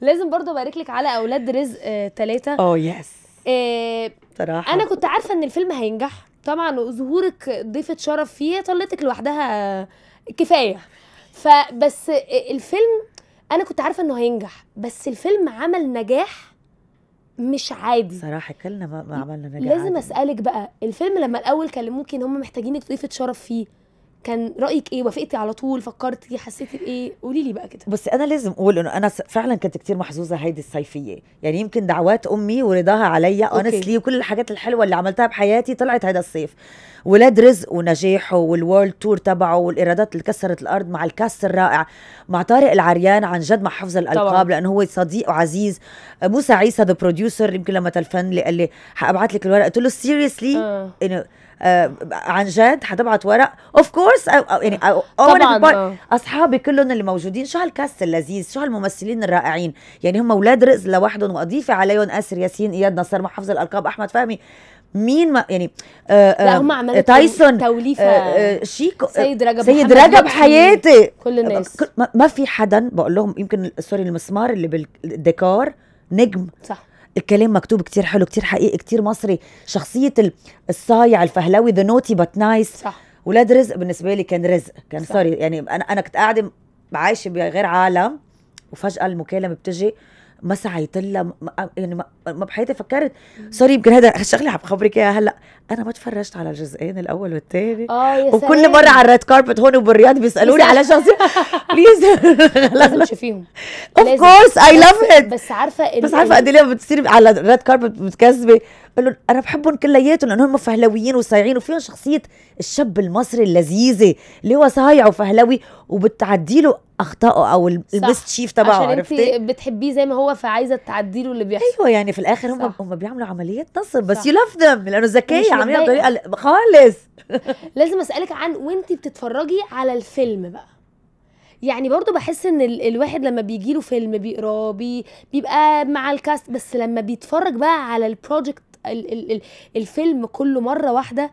لازم برضه ابارك لك على اولاد رزق ثلاثه اه يس oh, آه، صراحه انا كنت عارفه ان الفيلم هينجح طبعا ظهورك ضيفه شرف فيه طلتك لوحدها آه، كفايه فبس الفيلم انا كنت عارفه انه هينجح بس الفيلم عمل نجاح مش عادي صراحه كلنا ما عملنا نجاح لازم عادي. اسالك بقى الفيلم لما الاول كلموكي ان هم محتاجينك ضيفه شرف فيه كان رايك ايه وافقتي على طول فكرتي حسيتي بايه قولي لي بقى كده بس انا لازم اقول انه انا فعلا كنت كتير محظوظه هيدي الصيفيه يعني يمكن دعوات امي ورضاها عليا اونستلي وكل الحاجات الحلوه اللي عملتها بحياتي طلعت هذا الصيف ولاد رزق ونجاحه والورلد تور تبعه والايرادات اللي كسرت الارض مع الكاست الرائع مع طارق العريان عن جد مع حفظ الالقاب طبعا. لانه هو صديق وعزيز موسى عيسى ذا بروديوسر يمكن لما تلفن لي قال لي حابعت لك الورقه قلت له سيريسلي آه، عن جد حتبعت ورق اوف كورس يعني أول آه. اصحابي كلهم اللي موجودين شو هالكاست اللذيذ شو هالممثلين الرائعين يعني هم اولاد رز لوحدهم واضيفي عليهم اسر ياسين اياد نصر محافظ الالقاب احمد فهمي مين ما يعني آه, آه، لا هم عملوا تايسون توليفه آه شيكو سيد رجب سيد رجب حياتي كل الناس ما في حدا بقول لهم يمكن سوري المسمار اللي بالديكور نجم صح الكلام مكتوب كتير حلو كتير حقيقي كتير مصري شخصيه الصايع الفهلاوي ذا نوتي بات نايس صح ولاد رزق بالنسبه لي كان رزق كان صح. سوري يعني انا انا كنت قاعده عايشه بغير عالم وفجاه المكالمه بتجي ما سعيت لها يعني ما بحياتي فكرت سوري يمكن هذا الشغله عم بخبرك اياها هلا انا ما تفرجت على الجزئين الاول والثاني آه، وكل وكل مره على الريد كاربت هون وبالرياض بيسالوني على شخصيه بليز لازم تشوفيهم اوف كورس اي لاف ات بس عارفه بس عارفه قد ايه بتصير على الريد كاربت بتكذبي قال له انا بحبهم كلياتهم لانه هم فهلويين وصايعين وفيهم شخصيه الشاب المصري اللذيذه اللي هو صايع وفهلوي وبتعدي له اخطائه او المستشيف تشيف تبعه عشان انت بتحبيه زي ما هو فعايزه تعدي له اللي بيحصل ايوه يعني في الاخر هم هم بيعملوا عمليات نصب بس يو لاف ذيم لانه ذكيه عاملينها بطريقه خالص لازم اسالك عن وانت بتتفرجي على الفيلم بقى يعني برضه بحس ان الواحد لما بيجي له فيلم بيقراه بيبقى مع الكاست بس لما بيتفرج بقى على البروجكت الفيلم كله مره واحده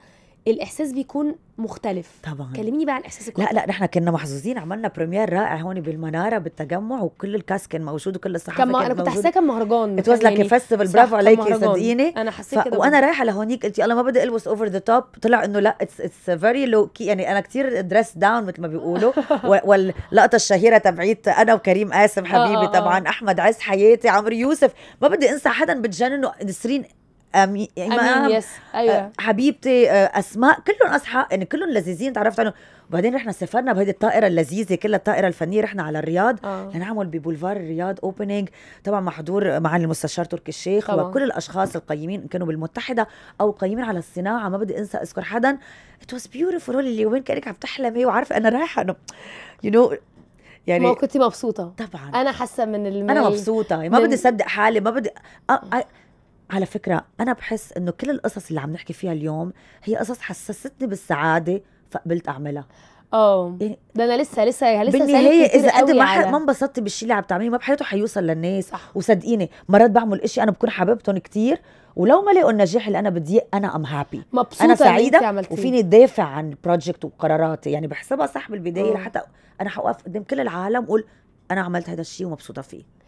الاحساس بيكون مختلف طبعا كلميني بقى عن احساسك لا لا نحن كنا محظوظين عملنا بريمير رائع هون بالمناره بالتجمع وكل الكاس كان موجود وكل الصحافه كان انا كنت حاساه كان مهرجان ات واز لايك فيستيفال برافو عليكي صدقيني انا حسيت ف... كده وانا رايحه لهونيك قلت يلا ما بدي البس اوفر ذا توب طلع انه لا اتس فيري لو كي يعني انا كثير دريس داون مثل ما بيقولوا واللقطه الشهيره تبعيت انا وكريم قاسم آه، حبيبي آه، آه. طبعا احمد عز حياتي عمرو يوسف ما بدي انسى حدا بتجنن نسرين يعني امين امام يس ايوه أه، حبيبتي أه، اسماء كلهم اصحاب يعني كلهم لذيذين تعرفت عنهم وبعدين رحنا سافرنا بهيدي الطائره اللذيذه كلها الطائره الفنيه رحنا على الرياض آه. لنعمل ببولفار الرياض اوبننج طبعا مع حضور معالي المستشار تركي الشيخ طبعا. وكل الاشخاص القيمين كانوا بالمتحده او قيمين على الصناعه ما بدي انسى اذكر حدا ات واز بيوتيفول اليومين كانك عم تحلمي وعارفه انا رايحه انه يو نو يعني ما كنت مبسوطه طبعا انا حاسه من الم... انا مبسوطه يعني ما من... بدي اصدق حالي ما بدي أ... أ... على فكرة أنا بحس إنه كل القصص اللي عم نحكي فيها اليوم هي قصص حسستني بالسعادة فقبلت أعملها اه ده إيه. انا لسه لسه لسه بالنهايه اذا قد ما يعني. ما انبسطت بالشيء اللي عم تعمليه ما بحياته حيوصل للناس صح. وصدقيني مرات بعمل اشي انا بكون حاببتهم كتير ولو ما لقوا النجاح اللي انا بدي انا ام هابي مبسوطه انا سعيده وفيني دافع عن البروجكت وقراراتي يعني بحسبها صح بالبدايه لحتى انا حوقف قدام كل العالم اقول انا عملت هذا الشيء ومبسوطه فيه